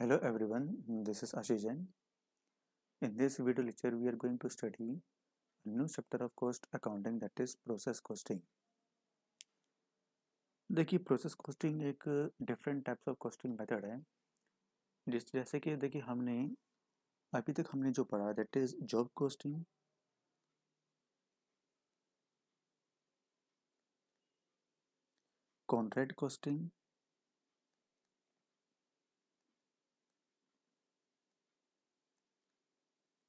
Hello everyone, this is Ashish Jain. In this video lecture, we are going to study a new chapter of cost accounting that is process costing. देखिए process costing एक different types of costing method है जिस जैसे कि देखिए हमने अभी तक हमने जो पढ़ा that is job costing contract costing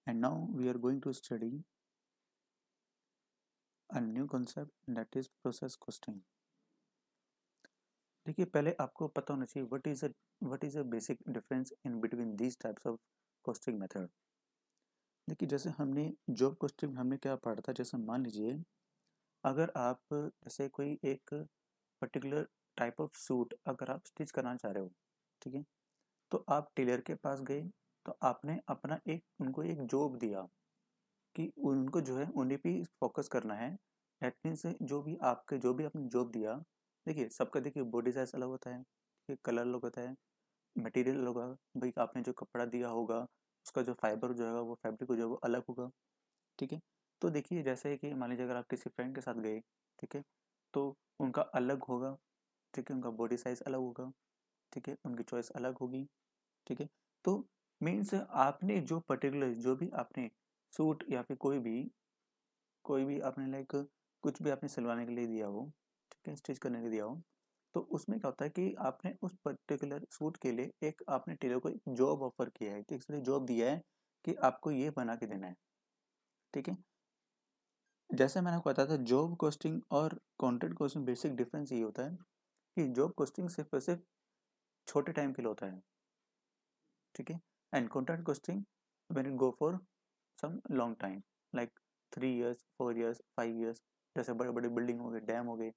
and now we are going to study a new concept that is process costing देखिए पहले आपको पता होना चाहिए what is what is a basic difference in between these types of costing method देखिए जैसे हमने job costing हमने क्या पढ़ा था जैसे मान लीजिए अगर आप जैसे कोई एक पर्टिकुलर टाइप ऑफ सूट अगर आप स्टिच कराना चाह रहे हो ठीक है तो आप टेलर के पास गए तो आपने अपना एक उनको एक जॉब दिया कि उनको जो है उन्हें भी फोकस करना है दैट मीन्स जो भी आपके जो भी आपने जॉब दिया देखिए सबका देखिए बॉडी साइज अलग होता है देखिए कलर अलग होता है मटेरियल होगा भाई आपने जो कपड़ा दिया होगा उसका जो फाइबर जो है वो फैब्रिक जो है वो अलग होगा ठीक है तो देखिए जैसे कि मान लीजिए अगर आप किसी फ्रेंड के साथ गए ठीक है तो उनका अलग होगा ठीक है उनका बॉडी साइज अलग होगा ठीक है उनकी चॉइस अलग होगी ठीक है तो मीन्स आपने जो पर्टिकुलर जो भी आपने सूट या फिर कोई भी कोई भी आपने लाइक कुछ भी आपने सिलवाने के लिए दिया हो ठीक है स्टिच करने के लिए दिया हो तो उसमें क्या होता है कि आपने उस पर्टिकुलर सूट के लिए एक आपने टेलर को एक जॉब ऑफर किया है एक जॉब दिया है कि आपको ये बना के देना है ठीक है जैसे मैंने आपको बताया था जॉब कॉस्टिंग और कॉन्ट्रैक्ट कॉस्टिंग बेसिक डिफरेंस ये होता है कि जॉब कॉस्टिंग सिर्फ और सिर्फ छोटे टाइम के लिए होता है ठीक है and contract costing when it go for some long time like three years four years five years जैसे बड़े बड़े बिल्डिंग हो गए डैम हो गए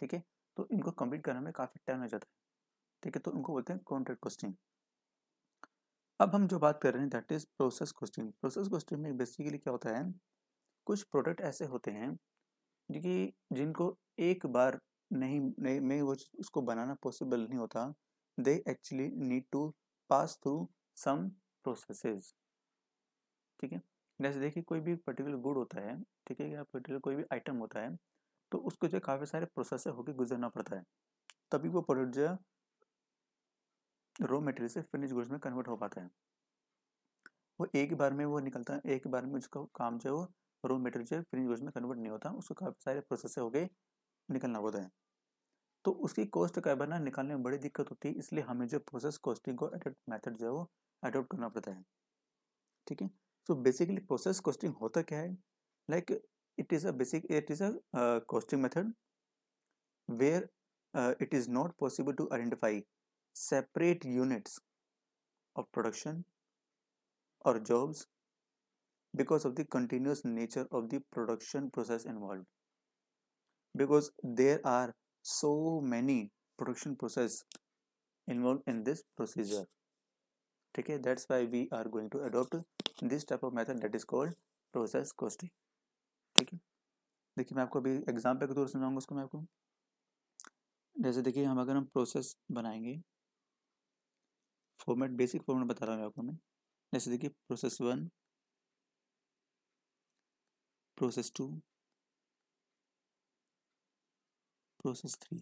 ठीक है तो इनको कंप्लीट करने में काफ़ी टाइम लग जाता है ठीक है तो इनको बोलते हैं कॉन्ट्रैक्ट कोस्टिंग अब हम जो बात कर रहे हैं that is process costing process costing में बेसिकली क्या होता है कुछ प्रोडक्ट ऐसे होते हैं जो कि जिनको एक बार नहीं नहीं में वो उसको बनाना पॉसिबल नहीं होता they actually need to pass through some processes ठीक है जैसे देखिए कोई भी पर्टिकुलर गुड होता है ठीक है या पर्टिकुलर कोई भी आइटम होता है तो उसको जो काफ़ी सारे प्रोसेस होकर गुजरना पड़ता है तभी वो प्रोडक्ट जो रॉ मटेरियल से फिनिश गुड्स में कन्वर्ट हो पाता है वो एक बार में वो निकलता है एक बार में उसका काम जो है वो रॉ मटेरियल से फिनिश गुड्स में कन्वर्ट नहीं होता उसको काफ़ी सारे प्रोसेस हो गए निकलना होता है तो उसकी कॉस्ट का बना निकालने में बड़ी दिक्कत होती है इसलिए हमें जो प्रोसेस कॉस्टिंग को एडेप्ट मेथड जो है वो अडोप्ट करना पड़ता है ठीक है सो बेसिकली प्रोसेस कॉस्टिंग होता क्या है like it is a basic it is a costing method where it is not possible to identify separate units of production और jobs because of the continuous nature of the production process involve because there are so many production process involve in this procedure ठीक है that's why we are going to adopt this type of method that is called process costing ठीक है देखिए मैं आपको अभी example के तौर समझाऊंगा उसको मैं आपको जैसे देखिए हम अगर हम प्रोसेस बनाएंगे फॉर्मेट बेसिक फॉर्मेट बता रहा हूँ आपको मैं जैसे देखिए process one process two process three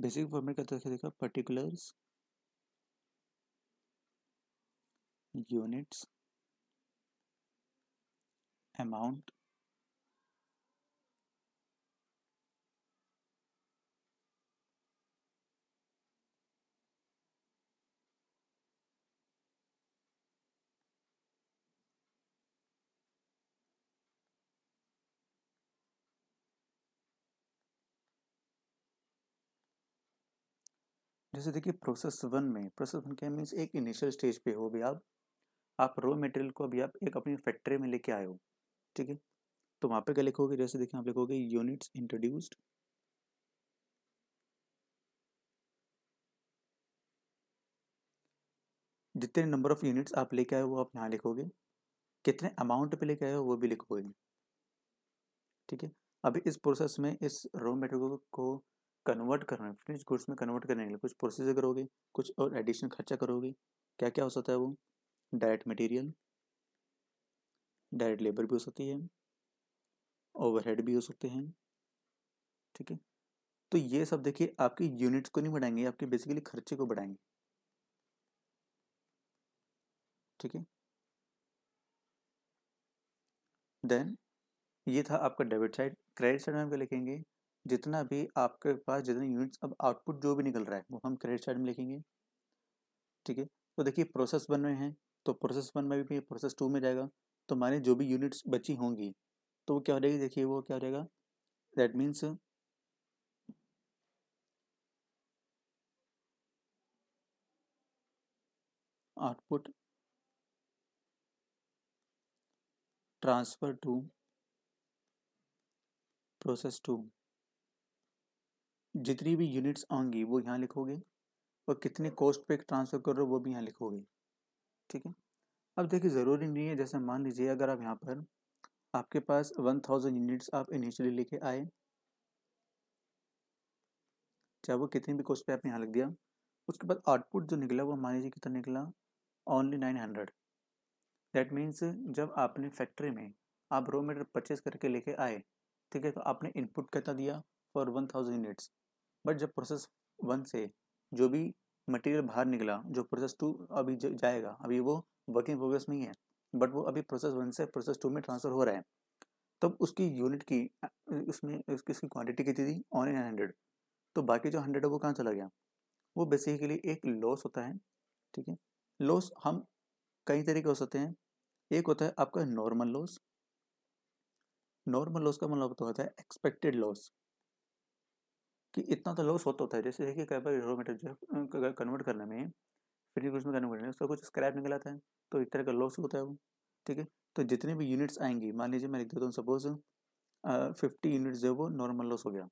basic format का तरह देखा पर्टिकुलर्स यूनिट्स अमाउंट जैसे देखिए प्रोसेस वन में प्रोसेस वन क्या मीन्स एक इनिशियल स्टेज पे हो अभी आप आप रॉ मटेरियल को अभी आप एक अपनी फैक्ट्री में लेके आए हो ठीक है तो वहाँ पे क्या लिखोगे जैसे देखिए आप लिखोगे यूनिट्स इंट्रोड्यूस्ड जितने नंबर ऑफ यूनिट्स आप लेके आए हो वो आप यहाँ लिखोगे कितने अमाउंट पे लेके आए हो वो भी लिखोगे ठीक है अभी इस प्रोसेस में इस रॉ मटेरियल को कन्वर्ट करना है फिनिश गुड्स में कन्वर्ट करने के लिए कुछ प्रोसेस करोगे कुछ और एडिशनल खर्चा करोगे क्या क्या हो सकता है वो डायरेक्ट मटेरियल डायरेक्ट लेबर भी हो सकती है ओवरहेड भी हो सकते हैं ठीक है तो ये सब देखिए आपके यूनिट्स को नहीं बढ़ाएंगे आपके बेसिकली खर्चे को बढ़ाएंगे ठीक है देन ये था आपका डेबिट साइड क्रेडिट साइड में हम क्या लिखेंगे जितना भी आपके पास जितने यूनिट्स अब आउटपुट जो भी निकल रहा है वो हम क्रेडिट साइड में लिखेंगे ठीक है तो देखिए प्रोसेस वन में है तो प्रोसेस वन में भी प्रोसेस टू में जाएगा तो हमारे जो भी यूनिट्स बची होंगी तो वो क्या हो जाएगी देखिए वो क्या हो जाएगा that means output transfer to process two जितनी भी यूनिट्स आएंगी वो यहाँ लिखोगे और कितने कॉस्ट पे ट्रांसफ़र कर रहे हो वो भी यहाँ लिखोगे ठीक है अब देखिए ज़रूरी नहीं है जैसे मान लीजिए अगर आप यहाँ पर आपके पास वन थाउजेंड यूनिट्स आप इनिशियली लेके आए चाहे वो कितने भी कॉस्ट पे आपने यहाँ लिख दिया उसके बाद आउटपुट जो निकला वो मान लीजिए कितना निकला only nine hundred that means जब आपने फैक्ट्री में आप रो मेटर परचेज करके लेके आए ठीक है तो आपने इनपुट कितना दिया for one thousand units but जब प्रोसेस वन से जो भी मटेरियल बाहर निकला जो प्रोसेस टू अभी जाएगा अभी वो वर्किंग प्रोग्रेस में ही है बट वो अभी प्रोसेस वन से प्रोसेस टू में ट्रांसफ़र हो रहा है तब उसकी यूनिट की उसमें उसकी उसकी क्वांटिटी कितनी थी ऑन एन हंड्रेड तो बाकी जो हंड्रेड है वो कहाँ चला गया वो बेसिकली एक लॉस होता है ठीक है लॉस हम कई तरीके हो सकते हैं एक होता है आपका नॉर्मल लॉस नॉर्मल लॉस का मतलब तो होता है एक्सपेक्टेड लॉस कि इतना तो लॉस होता होता है जैसे कि कई बार रॉ जो है कन्वर्ट करने में फिनिश में कन्वर्ट करने में उसका कुछ स्क्रैप निकल आता है तो एक तरह का लॉस होता है वो ठीक है तो जितने भी यूनिट्स आएंगी मान लीजिए मैं लिख देता हूँ सपोज फिफ्टी यूनिट जो है वो नॉर्मल लॉस हो गया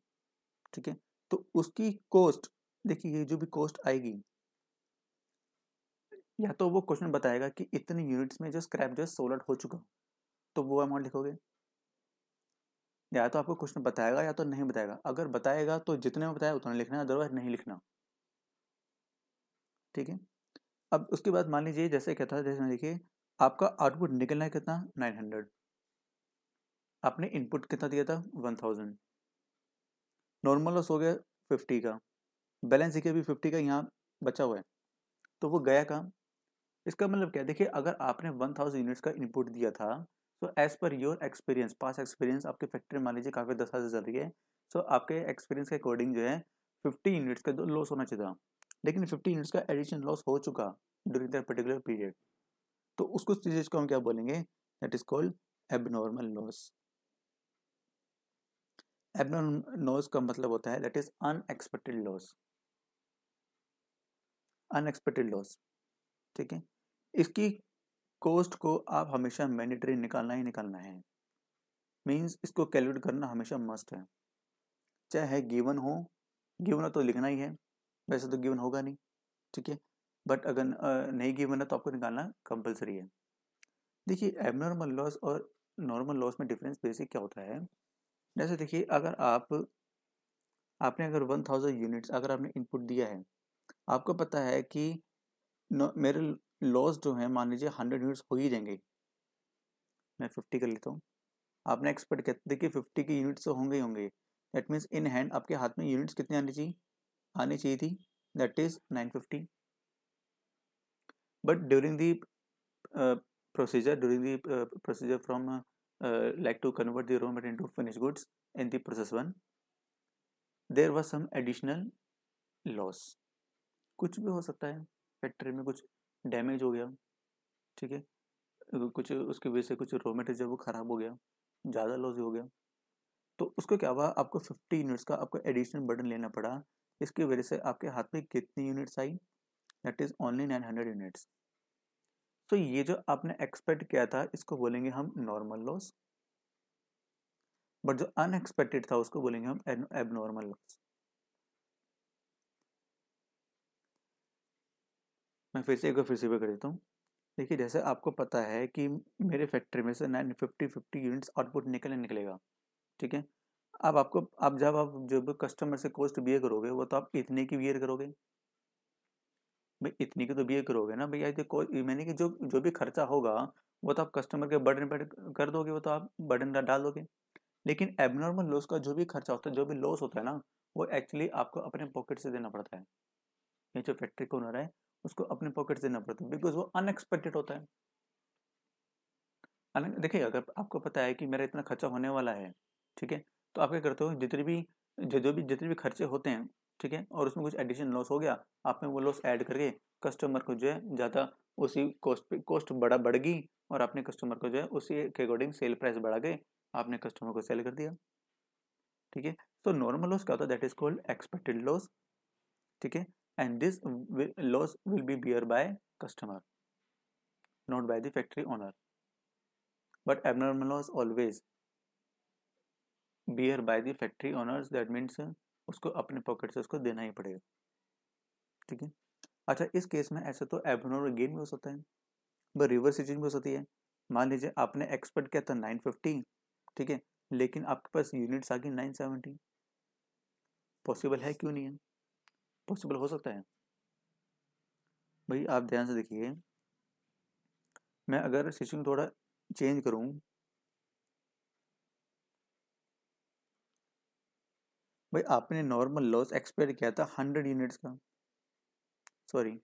ठीक है तो उसकी कॉस्ट देखिए ये जो भी कॉस्ट आएगी या तो वो क्वेश्चन बताएगा कि इतने यूनिट्स में जो स्क्रैप जो है सोलट हो चुका तो वो अमाउंट लिखोगे या तो आपको क्वेश्चन बताएगा या तो नहीं बताएगा अगर बताएगा तो जितने में बताया उतना लिखना है अदरवाइज नहीं लिखना ठीक है अब उसके बाद मान लीजिए जैसे कहता था जैसे देखिए आपका आउटपुट निकलना है कितना 900 आपने इनपुट कितना दिया था 1000 नॉर्मल लॉस हो गया 50 का बैलेंस देखिए अभी 50 का यहाँ बचा हुआ है तो वो गया काम इसका मतलब क्या देखिए अगर आपने थाउजेंड यूनिट्स का इनपुट दिया था so as per your experience pass experience आपके फैक्ट्री मान लीजिए काफ़ी दस हज़ार चल रही है सो so, आपके एक्सपीरियंस के अकॉर्डिंग जो है फिफ्टी यूनिट्स का लॉस तो होना चाहिए था लेकिन फिफ्टी यूनिट्स का एडिशन लॉस हो चुका ड्यूरिंग दैट पर्टिकुलर पीरियड तो उसको चीज़ को हम क्या बोलेंगे that is called abnormal loss abnormal loss का मतलब होता है that is unexpected loss unexpected loss ठीक है इसकी कोस्ट को आप हमेशा मैंडेटरी निकालना ही निकालना है मीन्स इसको कैलकुलेट करना हमेशा मस्ट है चाहे गिवन हो गिवन हो तो लिखना ही है वैसे तो गिवन होगा नहीं ठीक है बट अगर नहीं गिवन है तो आपको निकालना कंपलसरी है देखिए एबनॉर्मल लॉस और नॉर्मल लॉस में डिफरेंस बेसिक क्या होता है जैसे देखिए अगर आप आपने अगर वन थाउजेंड यूनिट्स अगर आपने इनपुट दिया है आपको पता है कि मेरे लॉस जो है मान लीजिए हंड्रेड यूनिट्स हो ही जाएंगे मैं फिफ्टी कर लेता हूँ आपने एक्सपर्ट कह देखिए फिफ्टी के यूनिट्स तो होंगे ही होंगे दैट मीन्स इन हैंड आपके हाथ में यूनिट्स कितने आने चाहिए आनी चाहिए थी that is nine fifty but during the procedure during the procedure from like to convert the raw to finish goods in the process one there was some additional loss कुछ भी हो सकता है फैक्ट्री में कुछ डैमेज हो गया ठीक है कुछ उसकी वजह से कुछ रोमेट जब वो ख़राब हो गया ज़्यादा लॉस हो गया तो उसको क्या हुआ आपको फिफ्टी यूनिट्स का आपको एडिशनल बटन लेना पड़ा इसकी वजह से आपके हाथ में कितनी यूनिट्स आई that is only nine hundred units तो ये जो आपने एक्सपेक्ट किया था इसको बोलेंगे हम नॉर्मल लॉस बट जो अनएक्सपेक्टेड था उसको बोलेंगे हम एबनॉर्मल लॉस मैं फिर से एक बार फिर से कर देता हूँ देखिए जैसे आपको पता है कि मेरे फैक्ट्री में से nine fifty fifty units output निकले निकलेगा ठीक है अब आपको आप जब आप जो भी कस्टमर से कॉस्ट बियर करोगे वो तो आप इतने की बियर करोगे भाई इतने की तो बियर करोगे ना भैया मैंने कि जो जो भी खर्चा होगा वो तो आप कस्टमर के बर्डन पर कर दोगे वो तो आप बर्डन डाल दोगे लेकिन एबनॉर्मल लॉस का जो भी खर्चा होता है जो भी लॉस होता है ना वो एक्चुअली आपको अपने पॉकेट से देना पड़ता है ये जो फैक्ट्री का ओनर है उसको अपने पॉकेट से देना पड़ता तो, है बिकॉज वो अनएक्सपेक्टेड होता है देखिए अगर आपको पता है कि मेरा इतना खर्चा होने वाला है ठीक है तो आप क्या करते हो जितनी भी जो जो भी जितने भी खर्चे होते हैं ठीक है और उसमें कुछ एडिशन लॉस हो गया आपने वो लॉस ऐड करके कस्टमर को जो है ज़्यादा उसी कॉस्ट पे कॉस्ट बड़ा बढ़ गई और आपने कस्टमर को जो है उसी के अकॉर्डिंग सेल प्राइस बढ़ा के आपने कस्टमर को सेल कर दिया ठीक है तो नॉर्मल लॉस क्या होता है that is called expected loss ठीक है and this loss will be bear by customer not by the factory owner but abnormal loss always bear by the factory owners that means uh, उसको अपने pocket से उसको देना ही पड़ेगा ठीक है अच्छा इस केस में ऐसे तो एबनॉर्मल गेन भी हो सकता है ब रिवर्स सिचुएशन भी हो सकती है मान लीजिए आपने एक्सपेक्ट किया था नाइन फिफ्टी ठीक है लेकिन आपके पास यूनिट्स आ गई नाइन सेवेंटी पॉसिबल है क्यों नहीं है पॉसिबल हो सकता है भाई आप ध्यान से देखिए मैं अगर सिचुएशन थोड़ा चेंज करूं भाई आपने नॉर्मल लॉस एक्सपेयर किया था हंड्रेड यूनिट्स का सॉरी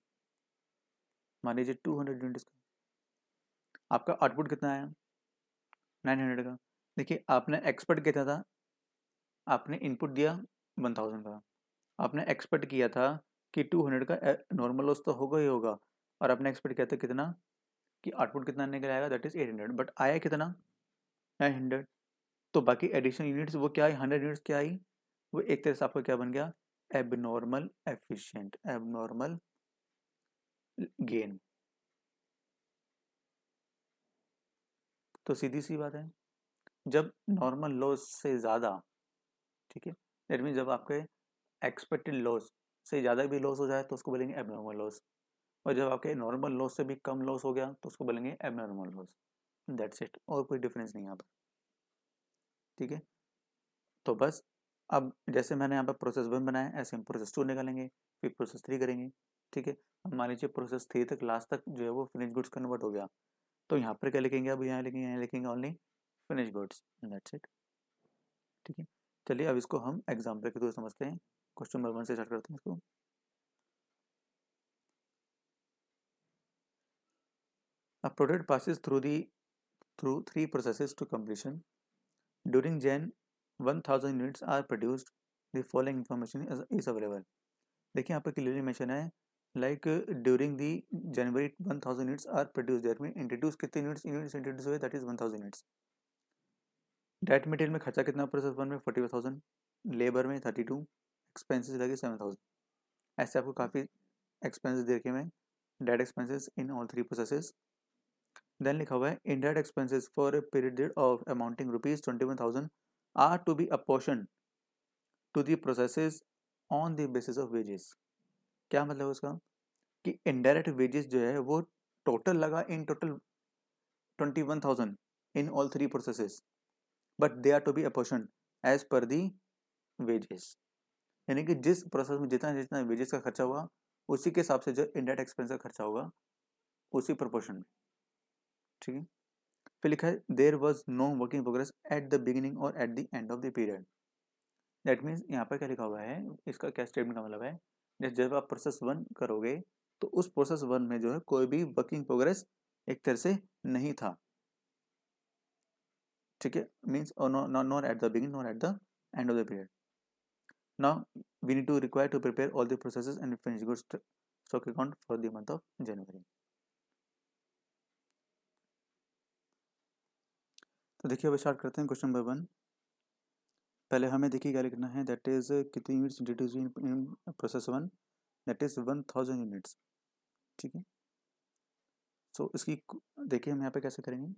मान लीजिए टू हंड्रेड यूनिट्स का आपका आउटपुट कितना आया नाइन हंड्रेड का देखिए आपने एक्सपेक्ट किया था आपने इनपुट दिया वन थाउजेंड का आपने एक्सपेक्ट किया था कि 200 का नॉर्मल लॉस तो होगा ही होगा और आपने एक्सपेक्ट किया था कितना कि आउटपुट कितना निकल आएगा दैट इज़ 800 बट आया कितना 900 तो बाकी एडिशनल यूनिट्स वो क्या आई हंड्रेड यूनिट्स क्या आई वो एक तरह से आपका क्या बन गया एबनॉर्मल एफिशियंट एबनॉर्मल गेन तो सीधी सी बात है जब नॉर्मल लॉस से ज़्यादा ठीक है दैट मीन जब आपके एक्सपेक्टेड लॉस से ज़्यादा भी लॉस हो जाए तो उसको बोलेंगे एबनॉर्मल लॉस और जब आपके नॉर्मल लॉस से भी कम लॉस हो गया तो उसको बोलेंगे एबनॉर्मल लॉस दैट्स इट और कोई डिफरेंस नहीं यहाँ पर ठीक है तो बस अब जैसे मैंने यहाँ पर प्रोसेस वन बनाया ऐसे हम प्रोसेस टू निकालेंगे फिर प्रोसेस थ्री करेंगे ठीक है अब मान लीजिए प्रोसेस थ्री तक लास्ट तक जो है वो फिनिश गुड्स कन्वर्ट हो गया तो यहाँ पर क्या लिखेंगे अब यहाँ लिखेंगे यहाँ लिखेंगे only finish goods that's it ठीक है चलिए अब इसको हम एग्जाम्पल के थ्रू समझते हैं क्वेश्चन नंबर वन से स्टार्ट करते हैं इसको a product passes through the through three processes to completion during Jan one thousand units are produced the following information is available देखिए यहाँ पर क्लियरली मैंशन है like during the January one thousand units are produce there में introduce कितने units units introduce हुए that is one thousand units डाइट material में खर्चा कितना प्रोसेस वन में फोर्टी थाउजेंड लेबर में थर्टी टू एक्सपेंसेस लगे सेवन थाउजेंड ऐसे आपको काफ़ी एक्सपेंसेस दे रखे हैं डेट expenses in all three processes then लिखा हुआ है indirect expenses for a period of amounting rupees twenty one thousand are to be apportion to the processes on the basis of wages क्या मतलब है उसका कि इनडायरेक्ट वेजेस जो है वो टोटल लगा in total twenty one thousand in all three processes but they are to be apportion as per the wages यानी कि जिस प्रोसेस में जितना जितना वेजेस का खर्चा हुआ उसी के हिसाब से जो इंडायरेक्ट एक्सपेंस का खर्चा होगा उसी प्रपोर्शन में ठीक है फिर लिखा है there was no working progress at the beginning और at the end of the period that means यहाँ पर क्या लिखा हुआ है इसका क्या स्टेटमेंट का मतलब है जैसे जब आप प्रोसेस वन करोगे तो उस प्रोसेस वन में जो है कोई भी वर्किंग प्रोग्रेस एक तरह से नहीं था ठीक है means not at the begin not at the end of the period Now we need to require to prepare all the processes and finish goods stock account for the month of January. तो देखिए अब start करते हैं question number one पहले हमें देखिए क्या लिखना है दैट इज कितनी units introduce in process one that is one thousand units ठीक है सो इसकी देखिए हम यहाँ पे कैसे करेंगे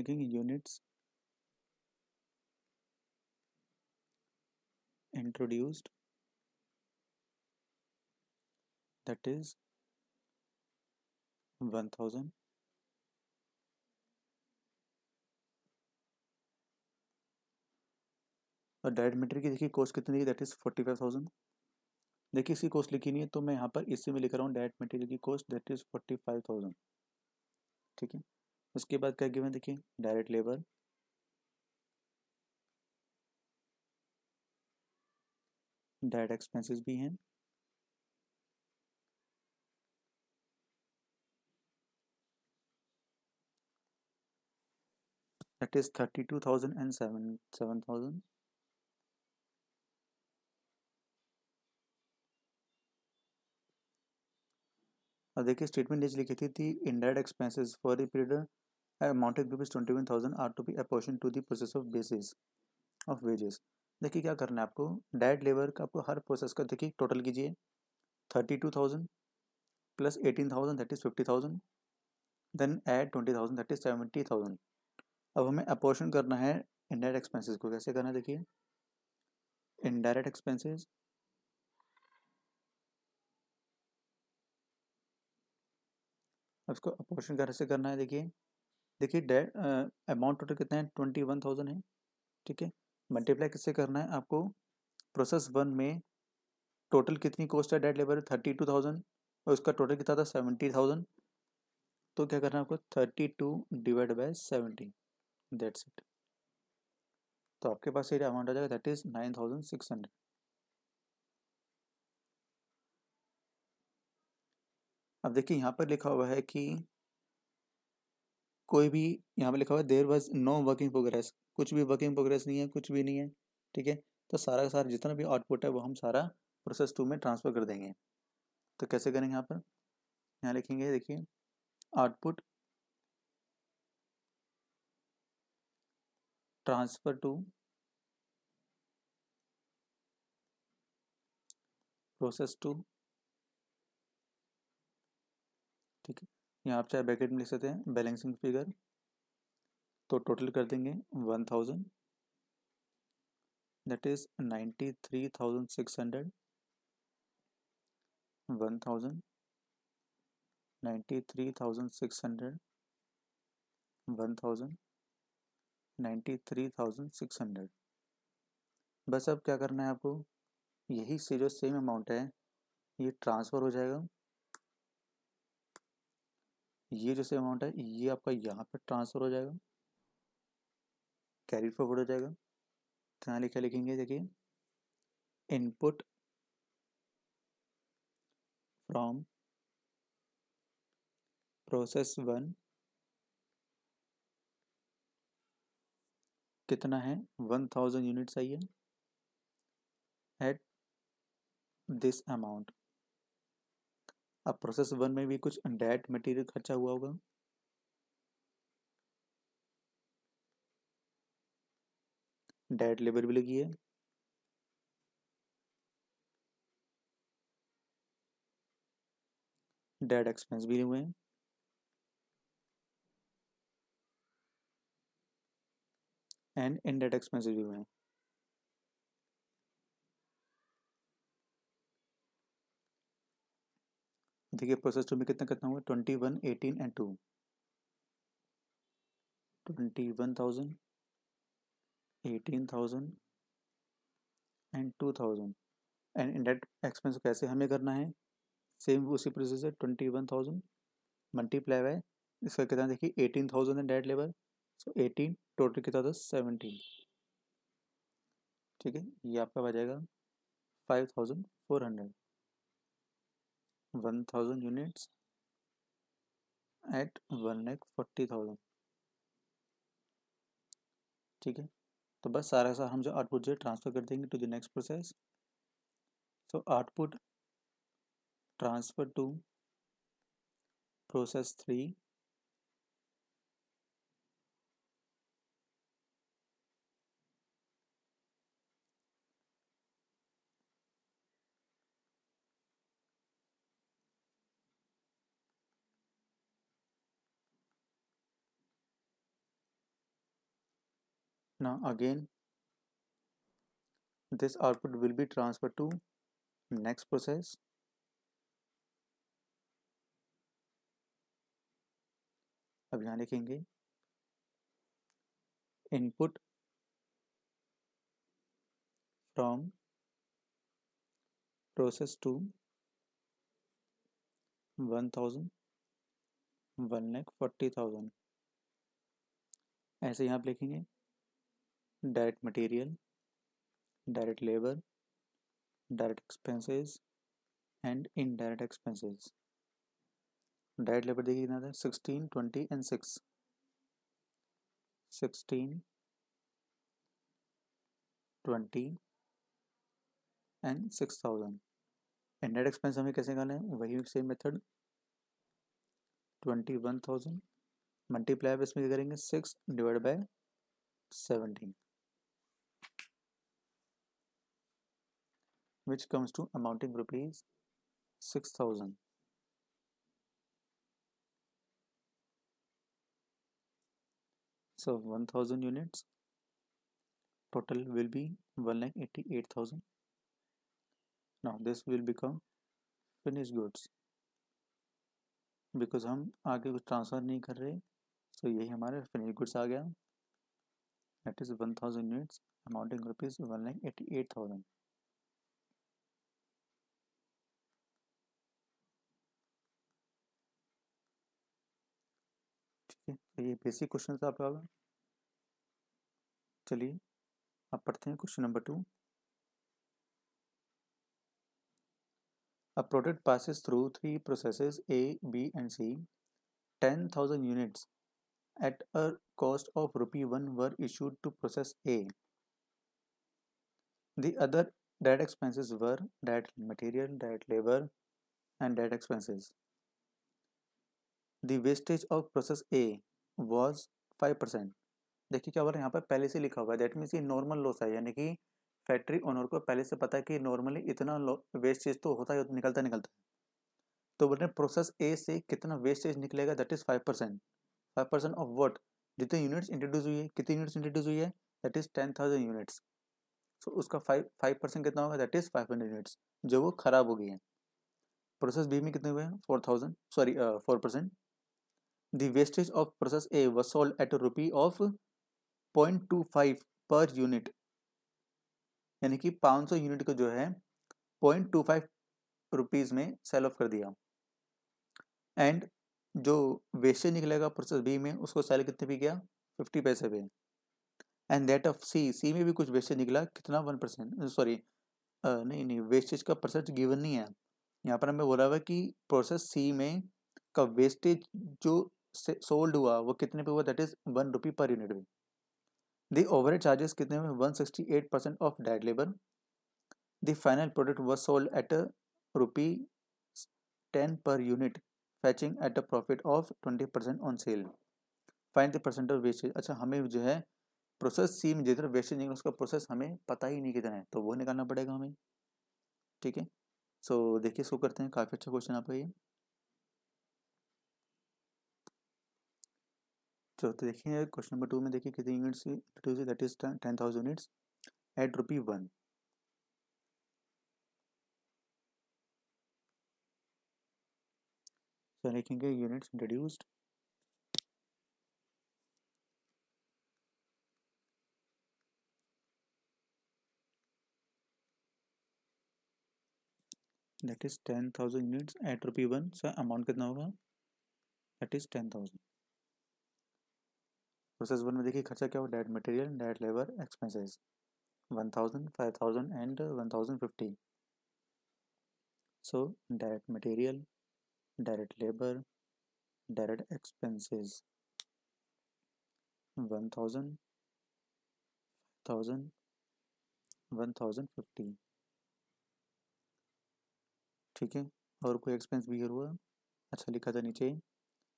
लिखेंगे यूनिट्स introduced that is 1000 और डायरेक्ट की देखिए कॉस्ट कितनी है that is forty five thousand देखिए इसकी कॉस्ट लिखी नहीं है तो मैं यहाँ पर इसी में लिख रहा हूँ डायरेक्ट मटेरियल की cost that is forty five thousand ठीक है उसके बाद क्या गिवन देखिए डायरेक्ट लेबर डायरेक्ट एक्सपेंसेस भी हैं that is 32,000 and 7,000. 7, अब देखिए स्टेटमेंट नीचे लिखी थी the indirect expenses for the period amounted rupees twenty one thousand are to be apportion to the process of basis of wages देखिए क्या करना है आपको डायरेक्ट लेबर का आपको हर प्रोसेस का देखिए टोटल कीजिए thirty two thousand plus eighteen thousand that is fifty thousand then add twenty thousand that is seventy thousand अब हमें अपोर्शन करना है इनडायरेक्ट एक्सपेंसेस को कैसे करना है देखिए इनडायरेक्ट एक्सपेंसेस इसको अपोर्शन कैसे करना है देखिए देखिए अमाउंट टोटल कितना है ट्वेंटी वन थाउजेंड है ठीक है मल्टीप्लाई किससे करना है आपको प्रोसेस वन में टोटल कितनी कॉस्ट है डेट लेबर थर्टी टू थाउजेंड और उसका टोटल कितना था सेवेंटी थाउजेंड तो क्या करना है आपको thirty two divide by seventy that's it तो आपके पास ये अमाउंट आ जाएगा that is nine thousand six hundred अब देखिए यहाँ पर लिखा हुआ है कि कोई भी यहाँ पर लिखा हुआ है there was no working progress कुछ भी वर्किंग प्रोग्रेस नहीं है कुछ भी नहीं है ठीक है तो सारा का सारा जितना भी आउटपुट है वो हम सारा प्रोसेस टू में ट्रांसफ़र कर देंगे तो कैसे करेंगे यहाँ पर यहाँ लिखेंगे देखिए output transfer to process two ठीक है यहाँ आप चाहे ब्रैकेट में लिख सकते हैं बैलेंसिंग फिगर तो टोटल कर देंगे one thousand that is ninety three thousand six hundred one thousand ninety three thousand six hundred one thousand ninety three thousand six hundred बस अब क्या करना है आपको यही से जो सेम अमाउंट है ये ट्रांसफ़र हो जाएगा ये जो सेम अमाउंट है ये आपका यहाँ पे ट्रांसफ़र हो जाएगा कैरी फॉरवर्ड हो जाएगा तो यहाँ लिखा लिखेंगे देखिए इनपुट फ्रॉम प्रोसेस वन कितना है वन थाउजेंड यूनिट्स आई है एट दिस अमाउंट अब प्रोसेस वन में भी कुछ डायरेक्ट मटेरियल खर्चा हुआ होगा डायरेक्ट लेबर भी लगी है डेड एक्सपेंस भी हुए हैं एंड इन डेट एक्सपेंस भी हुए हैं देखिए प्रोसेस टू में कितना कितना हुआ twenty one eighteen and two twenty one thousand eighteen thousand and two thousand and इंडेट एक्सपेंस कैसे हमें करना है सेम उसी प्रोसेस से twenty one thousand multiply by इसका कितना देखिए एटीन थाउजेंड है डेट लेबर सो एटीन टोटल कितना था सेवनटीन ठीक है ये आपका आ जाएगा five thousand four hundred one thousand units at one lakh forty thousand ठीक है तो बस सारा सा हम जो आउटपुट जो ट्रांसफ़र कर देंगे to the next process so output transfer to process three now again this output will be transferred to next process अब यहाँ लिखेंगे input from process two one thousand one lakh forty thousand ऐसे यहाँ पर लिखेंगे direct material direct labor direct expenses and indirect expenses direct labour देखिए कितना था sixteen twenty and six sixteen twenty and six thousand indirect expense हमें कैसे निकालना है वही same method twenty one thousand multiply इसमें क्या करेंगे six divide by seventeen which comes to amounting rupees 6000 so 1000 units total will be 188000 now this will become finished goods because हम आगे कुछ transfer नहीं कर रहे so यही हमारे finished goods आ गया that is one thousand units amounting rupees one lakh eighty eight thousand ये बेसिक क्वेश्चन था आपका चलिए आप पढ़ते हैं question number two a product passes through three processes A B and C ten thousand units at a cost of rupee one were issued to process A the other direct expenses were direct material direct labour and direct expenses the wastage of process A was five percent देखिए क्या बोल रहे यहाँ पर पहले से लिखा हुआ है दैट मीन्स ये नॉर्मल लॉस है यानी कि फैक्ट्री ओनर को पहले से पता है कि नॉर्मली इतना वेस्टेज तो होता है निकलता निकलता है तो बोल रहे हैं प्रोसेस ए से कितना वेस्टेज निकलेगा that is five percent five percent of what जितने यूनिट्स इंट्रोड्यूस हुई है कितनी यूनिट्स इंट्रोड्यूस हुई है that is ten thousand units so उसका फाइव फाइव परसेंट कितना होगा that is five hundred units जो वो खराब हो गई है प्रोसेस बी में कितने हुए हैं four thousand sorry four percent The wastage of process A was sold at a rupee of 0.25 per unit यानी कि 500 यूनिट को जो है 0.25 रुपीस में सेल ऑफ कर दिया एंड जो वेस्टेज निकलेगा प्रोसेस बी में उसको सेल कितने भी गया 50 पैसे पे and that of C C में भी कुछ वेस्टेज निकला कितना वन परसेंट सॉरी नहीं नहीं वेस्टेज का परसेंट गिवन नहीं है यहाँ पर हमें बोला हुआ कि प्रोसेस सी में का वेस्टेज जो सोल्ड हुआ वो कितने पे हुआ that is one rupee per unit में दी ओवर चार्जेस कितने में one sixty eight percent of direct labour the final product was sold at rupee ten per unit fetching at a profit of twenty percent on sale find percent of wastage अच्छा हमें जो है process सी में जितना wastage निकला उसका process हमें पता ही नहीं कितना है तो वो निकालना पड़ेगा हमें ठीक है सो देखिए इसको करते हैं काफ़ी अच्छा क्वेश्चन आपका ये चलो तो, तो देखिए क्वेश्चन नंबर टू में देखिए कितनी units that is ten thousand units at rupee one तो लिखेंगे units introduced that is ten thousand units at rupee one sir amount कितना होगा that is ten thousand process one में देखिए खर्चा क्या हो direct material direct labour expenses one thousand five thousand and one thousand fifty direct labour direct expenses one thousand thousand one thousand fifty ठीक है और कोई एक्सपेंस भी हुआ अच्छा लिखा था नीचे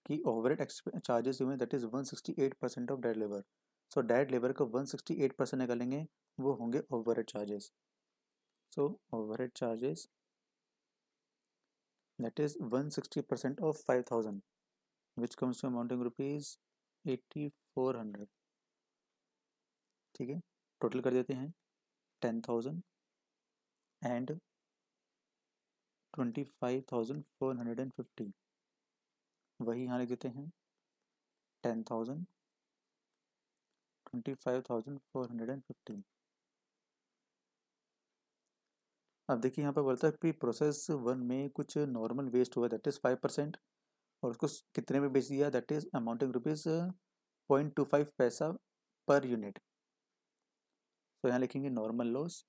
कि ओवरहेड चार्जेस हुए that is 168 percent of dead labour so dead labour का 168 परसेंट निकालेंगे वो होंगे overhead charges so overhead charges that is 160 percent of 5000 which comes to amounting rupees hundred ठीक है टोटल कर देते हैं 10000 एंड 25,450 वही यहाँ लिख देते हैं ten thousand twenty five thousand four hundred and fifteen अब देखिए यहाँ पर बोलता है कि प्रोसेस वन में कुछ नॉर्मल वेस्ट हुआ दैट इज़ फाइव परसेंट और उसको कितने में बेच दिया that is amounting rupees point two five पैसा पर यूनिट तो यहाँ लिखेंगे नॉर्मल लॉस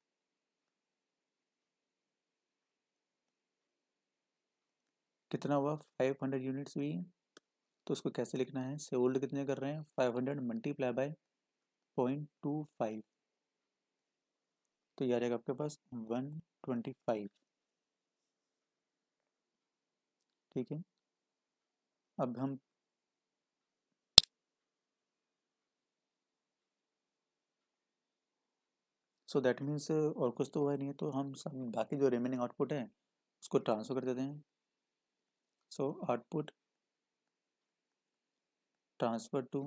कितना हुआ फाइव हंड्रेड यूनिट्स हुई तो उसको कैसे लिखना है सोल्ड कितने कर रहे हैं five hundred multiply by point two five तो यह आ जाएगा आपके पास वन ट्वेंटी फाइव ठीक है अब हम सो दैट मीन्स और कुछ तो हुआ नहीं है तो हम सब बाकी जो रिमेनिंग आउटपुट है उसको ट्रांसफर कर देते हैं so output transfer to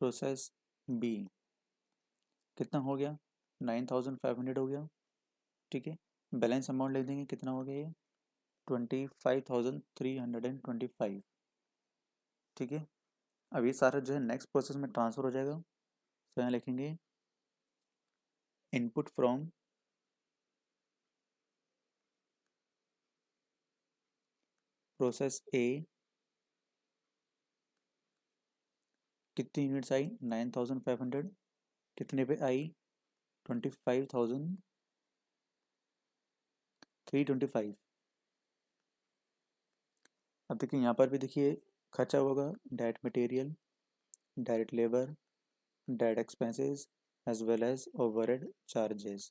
process B कितना हो गया नाइन थाउजेंड फाइव हंड्रेड हो गया ठीक है बैलेंस अमाउंट लिख देंगे कितना हो गया ये twenty five thousand three hundred and twenty five ठीक है अब ये सारा जो है नेक्स्ट प्रोसेस में ट्रांसफ़र हो जाएगा तो यहाँ लिखेंगे इनपुट फ्रॉम प्रोसेस ए कितनी यूनिट्स आई नाइन थाउजेंड फाइव हंड्रेड कितने पे आई twenty five thousand three twenty five अब देखिए यहाँ पर भी देखिए खर्चा होगा direct material direct labour direct expenses as well as overhead charges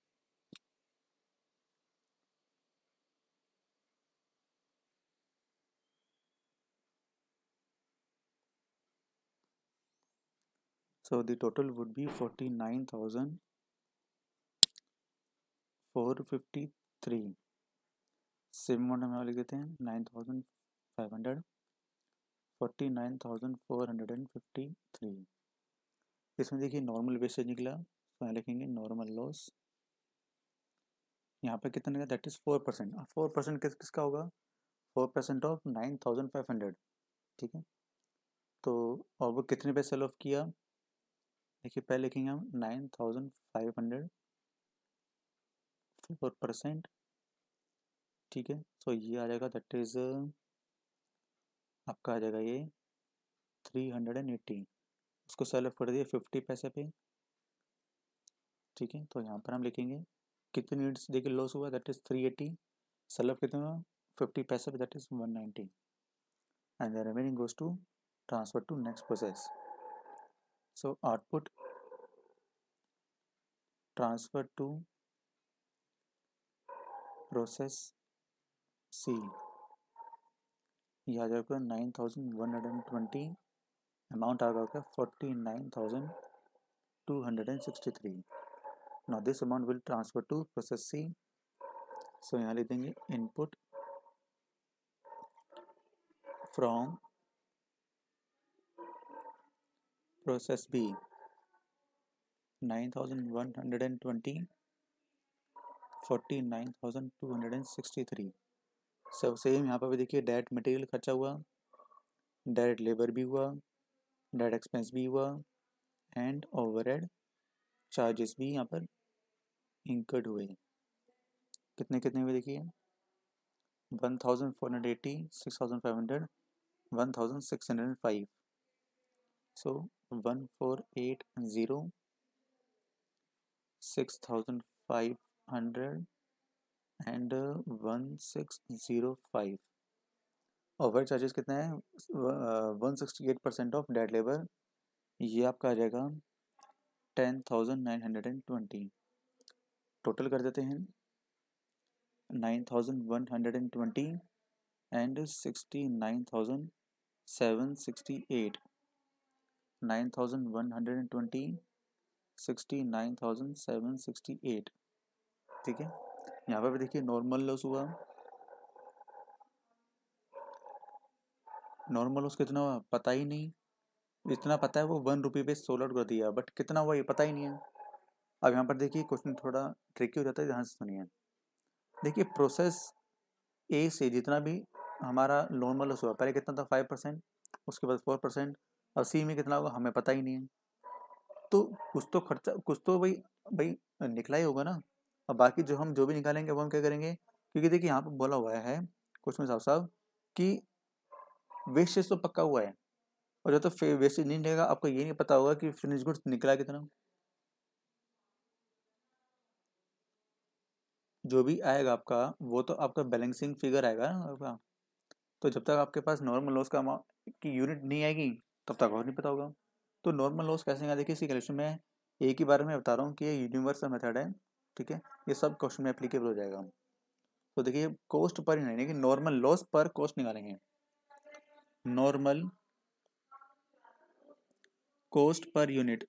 so the total would be 49,453 same amount हम यहाँ लिख देते हैं nine thousand five hundred forty nine thousand four hundred and fifty three इसमें देखिए नॉर्मल वेस्टेज निकला तो यहाँ लिखेंगे नॉर्मल लॉस यहाँ पे कितना निकला that is four percent four percent किस किसका होगा four percent of nine thousand five hundred ठीक है तो और वो कितने पे सेल ऑफ किया देखिए पहले लिखेंगे हम nine thousand five hundred four percent ठीक है सो तो ये आ जाएगा दैट इज आपका आ जाएगा ये थ्री हंड्रेड एंड एट्टी उसको सेलेक्ट कर दिए फिफ्टी पैसे पे ठीक है तो यहाँ पर हम लिखेंगे कितने यूनिट्स देखिए लॉस हुआ that is three eighty select कितने हुआ फिफ्टी पैसे पे that is one ninety and the remaining goes to transfer to next process so output transfer to process c यह आ जाएगा nine thousand one hundred and twenty amount आ गया forty nine thousand two hundred and sixty three ना this amount will transfer to process C so यहाँ लिख input from process nine nine thousand thousand one hundred and twenty forty two hundred and sixty three सब same यहाँ पर भी देखिए direct material खर्चा हुआ डायरेक्ट लेबर भी हुआ डायरेक्ट एक्सपेंस भी हुआ एंड ओवर ओवरहेड चार्जेस भी यहाँ पर इंकर्ड हुए कितने कितने हुए देखिए one thousand four hundred eighty six thousand five hundred one thousand six hundred and five so one four eight zero six thousand five hundred and one six zero five over charges कितने हैं one sixty eight percent of डेट labour ये आपका आ जाएगा ten thousand nine hundred and twenty total कर देते हैं nine thousand one hundred and twenty and sixty nine thousand seven sixty eight ठीक है यहाँ पर देखिए नॉर्मल लॉस हुआ नॉर्मल लॉस कितना हुआ पता ही नहीं जितना पता है वो वन रुपये पे सोल आउट कर दिया बट कितना हुआ ये पता ही नहीं है अब यहाँ पर देखिए क्वेश्चन थोड़ा ट्रिकी हो जाता है ध्यान से सुनिए देखिए प्रोसेस ए से जितना भी हमारा नॉर्मल लॉस हुआ पहले कितना था फाइव परसेंट उसके बाद फोर परसेंट अब सी में कितना होगा हमें पता ही नहीं है तो कुछ तो खर्चा कुछ तो भाई भाई निकला ही होगा ना अब बाकी जो हम जो भी निकालेंगे वो हम क्या करेंगे क्योंकि देखिए यहाँ पर बोला हुआ है क्वेश्चन साहब साहब कि वेस्टेज तो पक्का हुआ है और जब तो वेस्टेज नहीं रहेगा आपको ये नहीं पता होगा कि फिनिश गुड्स निकला कितना जो भी आएगा आपका वो तो आपका बैलेंसिंग फिगर आएगा ना आपका तो जब तक आपके पास नॉर्मल लॉस का की यूनिट नहीं आएगी तब तक और नहीं पता होगा तो नॉर्मल लॉस कैसे आएगा देखिए इसी कैलेशन में एक ही बारे में बता रहा हूँ कि ये यूनिवर्सल मेथड है ठीक है ये सब क्वेश्चन में अप्लीकेबल हो जाएगा तो देखिए कॉस्ट पर ही नहीं नॉर्मल लॉस पर कॉस्ट निकालेंगे नॉर्मल कॉस्ट पर यूनिट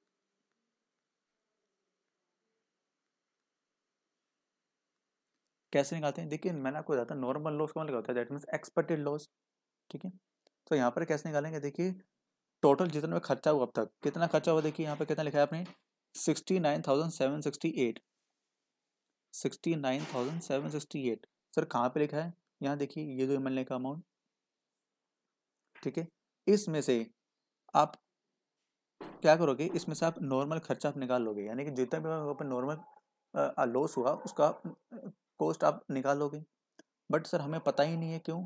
कैसे निकालते हैं देखिए मैंने आपको बताया था नॉर्मल लॉस कौन लगा होता है दैट मीन्स एक्सपेक्टेड लॉस ठीक है तो यहाँ पर कैसे निकालेंगे देखिए टोटल जितना खर्चा हुआ अब तक कितना खर्चा हुआ देखिए यहाँ पे कितना लिखा है आपने sixty nine thousand seven sixty eight sixty nine thousand seven sixty eight sir कहाँ पे लिखा है यहाँ देखिए ये जो एम का अमाउंट ठीक है इसमें से आप क्या करोगे इसमें से आप नॉर्मल खर्चा आप निकाल लोगे यानी कि जितना भी आप नॉर्मल लॉस हुआ उसका कॉस्ट आप निकाल लोगे बट सर हमें पता ही नहीं है क्यों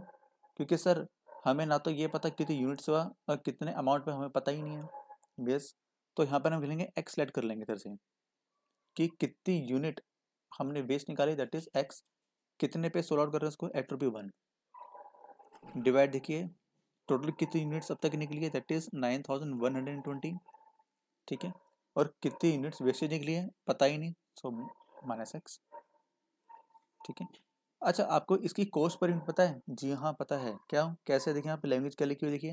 क्योंकि सर हमें ना तो ये पता कितनी यूनिट्स हुआ और कितने अमाउंट पे हमें पता ही नहीं है बेस तो यहाँ पर हम लिखेंगे एक्स लेट कर लेंगे इधर से कि कितनी यूनिट हमने बेस निकाली दैट इज एक्स कितने पे सोल आउट कर रहे हैं उसको एट रुपी वन डिवाइड देखिए टोटल कितनी यूनिट्स अब तक निकली है that is nine thousand one hundred and twenty ठीक है और कितनी यूनिट्स वेस्टेज निकली है पता ही नहीं सो माइनस एक्स ठीक है अच्छा आपको इसकी कोर्स पर पता है जी हाँ पता है क्या कैसे देखिए यहाँ पे लैंग्वेज क्या लिखी हुई देखिए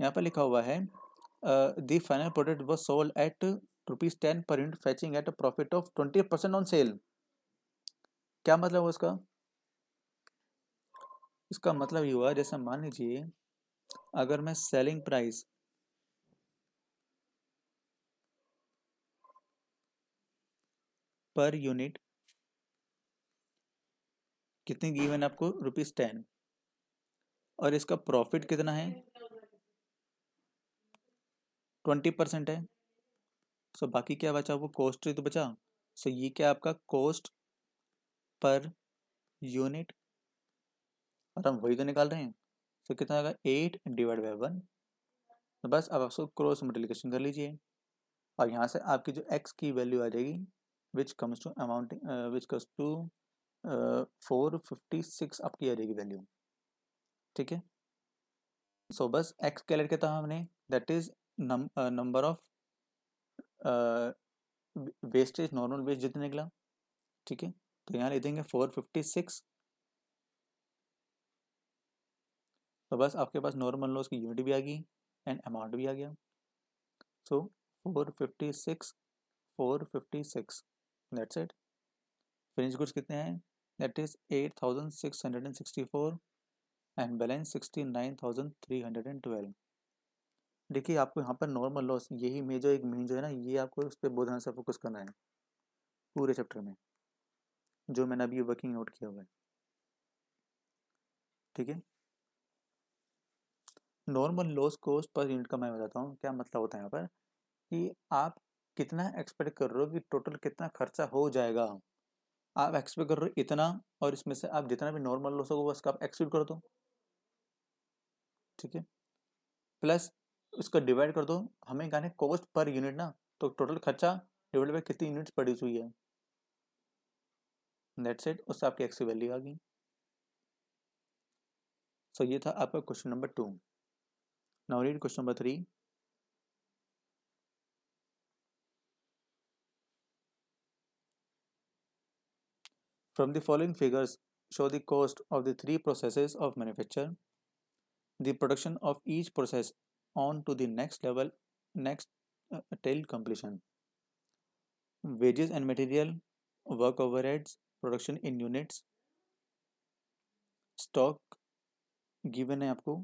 यहाँ पर लिखा हुआ है the final product was sold at rupees ten per unit fetching at a profit of twenty percent on sale क्या मतलब हुआ इसका इसका मतलब ये हुआ जैसे मान लीजिए अगर मैं सेलिंग प्राइस पर यूनिट कितनी गिवन आपको रुपीज टेन और इसका प्रॉफिट कितना है ट्वेंटी परसेंट है सो so, बाकी क्या बचा वो कॉस्ट तो बचा सो so, ये क्या आपका कॉस्ट पर यूनिट और हम वही तो निकाल रहे हैं सो so, कितना एट डिवाइड बाई वन तो बस अब आपको क्रॉस मल्टीप्लिकेशन कर लीजिए और यहाँ से आपकी जो एक्स की वैल्यू आ जाएगी which comes to amount which comes to four fifty six आपकी आ जाएगी वैल्यू ठीक है सो बस एक्स कैलेट किया था हमने that is number of wastage normal waste जितना निकला ठीक है तो यहाँ ले देंगे फोर फिफ्टी सिक्स तो बस आपके पास नॉर्मल लॉस की यूनिट भी आ गई एंड अमाउंट भी आ गया so four fifty six four fifty six that's it finish goods कितने हैं that is 8664 एंड बैलेंस 69312 देखिए आपको यहाँ पर नॉर्मल लॉस यही मेजर एक मीन जो है ना ये आपको उस पर बहुत ध्यान से फोकस करना है पूरे चैप्टर में जो मैंने अभी वर्किंग नोट किया हुआ है ठीक है normal loss cost per unit का मैं बताता हूँ क्या मतलब होता है यहाँ पर कि आप कितना एक्सपेक्ट कर रहे हो कि टोटल कितना खर्चा हो जाएगा आप एक्सपेक्ट कर रहे हो इतना और इसमें से आप जितना भी नॉर्मल लो सको उसका आप एक्सपेक्ट कर दो ठीक है प्लस उसका डिवाइड कर दो हमें गाने कॉस्ट पर यूनिट ना तो टोटल खर्चा डिवाइड बाई कितनी यूनिट्स प्रोड्यूस हुई है नेट सेट उससे आपकी एक्स की वैल्यू आ गई सो ये था आपका question number two now read question number three From the following figures show the cost of the three processes of manufacture, the production of each process on to the next level next uh, till completion. Wages and material, work overheads, production in units, stock given है आपको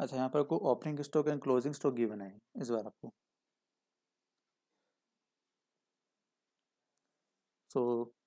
अच्छा यहाँ पर आपको opening stock and closing stock given है इस बार आपको so,